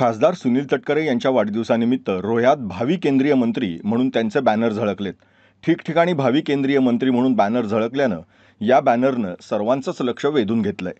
खासदार सुनील तटकरे यांच्या वाढदिवसानिमित्त रोह्यात भावी केंद्रीय मंत्री म्हणून त्यांचे बॅनर झळकलेत ठिकठिकाणी भावी केंद्रीय मंत्री म्हणून बॅनर झळकल्यानं या बॅनरनं सर्वांचंच लक्ष वेधून घेतलंय